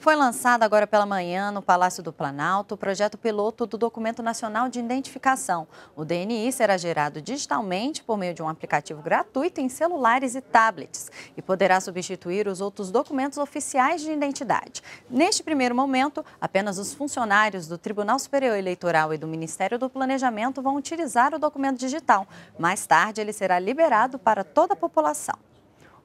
Foi lançado agora pela manhã no Palácio do Planalto o projeto piloto do Documento Nacional de Identificação. O DNI será gerado digitalmente por meio de um aplicativo gratuito em celulares e tablets e poderá substituir os outros documentos oficiais de identidade. Neste primeiro momento, apenas os funcionários do Tribunal Superior Eleitoral e do Ministério do Planejamento vão utilizar o documento digital. Mais tarde, ele será liberado para toda a população.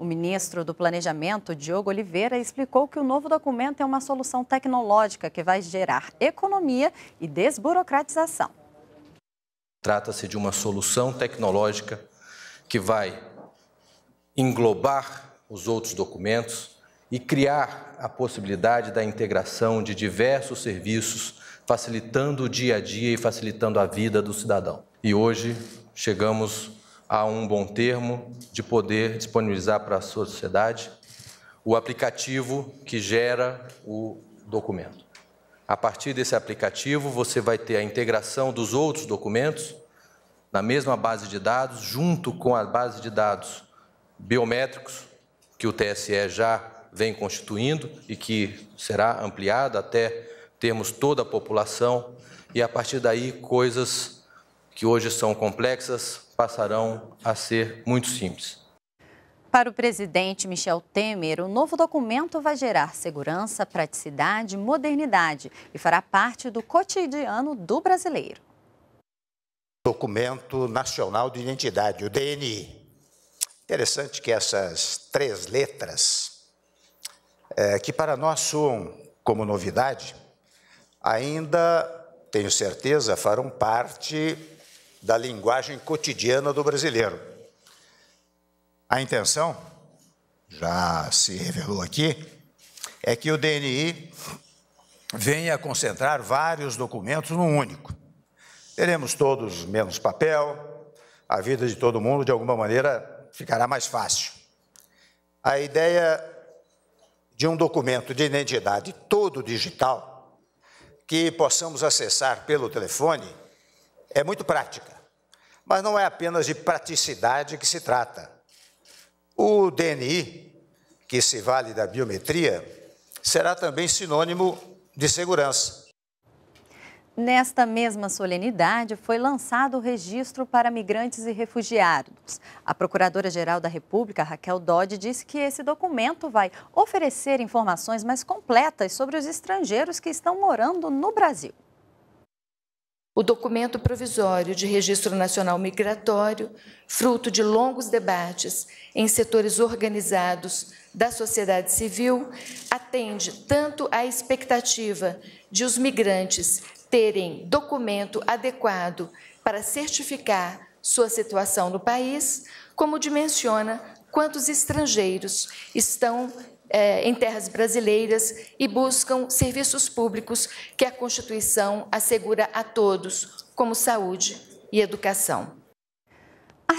O ministro do Planejamento, Diogo Oliveira, explicou que o novo documento é uma solução tecnológica que vai gerar economia e desburocratização. Trata-se de uma solução tecnológica que vai englobar os outros documentos e criar a possibilidade da integração de diversos serviços, facilitando o dia a dia e facilitando a vida do cidadão. E hoje chegamos a um bom termo de poder disponibilizar para a sociedade o aplicativo que gera o documento. A partir desse aplicativo, você vai ter a integração dos outros documentos na mesma base de dados, junto com a base de dados biométricos que o TSE já vem constituindo e que será ampliada até termos toda a população e a partir daí coisas que hoje são complexas passarão a ser muito simples. Para o presidente Michel Temer, o novo documento vai gerar segurança, praticidade, modernidade e fará parte do cotidiano do brasileiro. Documento Nacional de Identidade, o DNI. Interessante que essas três letras, é, que para nós soam como novidade, ainda, tenho certeza, farão parte da linguagem cotidiana do brasileiro. A intenção, já se revelou aqui, é que o DNI venha concentrar vários documentos num único. Teremos todos menos papel, a vida de todo mundo, de alguma maneira, ficará mais fácil. A ideia de um documento de identidade todo digital, que possamos acessar pelo telefone, é muito prática. Mas não é apenas de praticidade que se trata. O DNI, que se vale da biometria, será também sinônimo de segurança. Nesta mesma solenidade, foi lançado o registro para migrantes e refugiados. A Procuradora-Geral da República, Raquel Dodge, disse que esse documento vai oferecer informações mais completas sobre os estrangeiros que estão morando no Brasil o documento provisório de registro nacional migratório, fruto de longos debates em setores organizados da sociedade civil, atende tanto à expectativa de os migrantes terem documento adequado para certificar sua situação no país, como dimensiona quantos estrangeiros estão é, em terras brasileiras e buscam serviços públicos que a Constituição assegura a todos, como saúde e educação.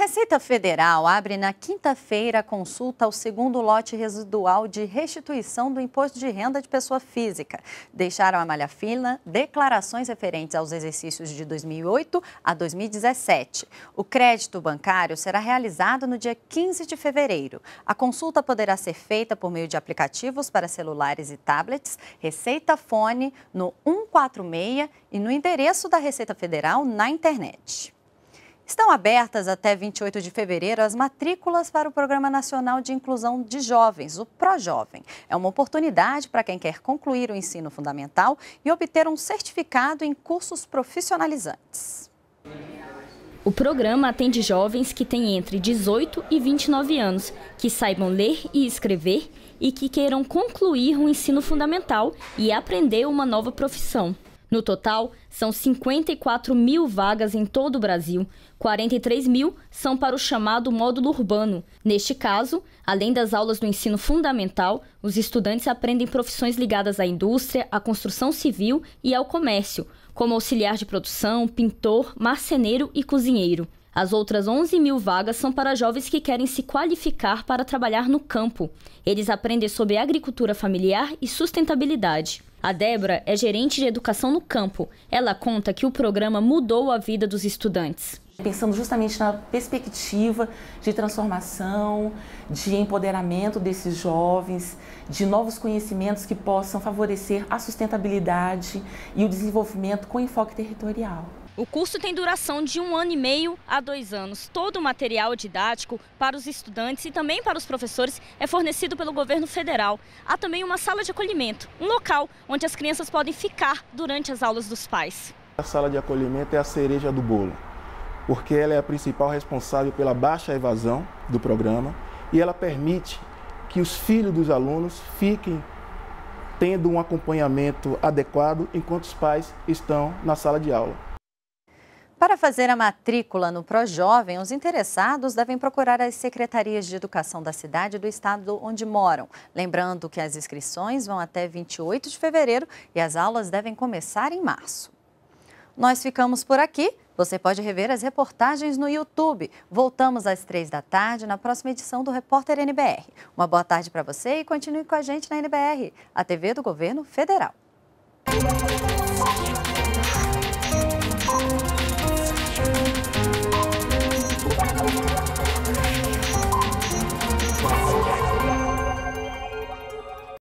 Receita Federal abre na quinta-feira consulta ao segundo lote residual de restituição do imposto de renda de pessoa física. Deixaram a malha fina declarações referentes aos exercícios de 2008 a 2017. O crédito bancário será realizado no dia 15 de fevereiro. A consulta poderá ser feita por meio de aplicativos para celulares e tablets, Receita Fone no 146 e no endereço da Receita Federal na internet. Estão abertas até 28 de fevereiro as matrículas para o Programa Nacional de Inclusão de Jovens, o ProJovem. É uma oportunidade para quem quer concluir o ensino fundamental e obter um certificado em cursos profissionalizantes. O programa atende jovens que têm entre 18 e 29 anos, que saibam ler e escrever e que queiram concluir o um ensino fundamental e aprender uma nova profissão. No total, são 54 mil vagas em todo o Brasil. 43 mil são para o chamado módulo urbano. Neste caso, além das aulas do ensino fundamental, os estudantes aprendem profissões ligadas à indústria, à construção civil e ao comércio, como auxiliar de produção, pintor, marceneiro e cozinheiro. As outras 11 mil vagas são para jovens que querem se qualificar para trabalhar no campo. Eles aprendem sobre agricultura familiar e sustentabilidade. A Débora é gerente de educação no campo. Ela conta que o programa mudou a vida dos estudantes. Pensando justamente na perspectiva de transformação, de empoderamento desses jovens, de novos conhecimentos que possam favorecer a sustentabilidade e o desenvolvimento com enfoque territorial. O curso tem duração de um ano e meio a dois anos. Todo o material é didático para os estudantes e também para os professores é fornecido pelo governo federal. Há também uma sala de acolhimento, um local onde as crianças podem ficar durante as aulas dos pais. A sala de acolhimento é a cereja do bolo, porque ela é a principal responsável pela baixa evasão do programa e ela permite que os filhos dos alunos fiquem tendo um acompanhamento adequado enquanto os pais estão na sala de aula. Para fazer a matrícula no Projovem, os interessados devem procurar as secretarias de educação da cidade e do estado onde moram. Lembrando que as inscrições vão até 28 de fevereiro e as aulas devem começar em março. Nós ficamos por aqui. Você pode rever as reportagens no YouTube. Voltamos às três da tarde na próxima edição do Repórter NBR. Uma boa tarde para você e continue com a gente na NBR, a TV do Governo Federal.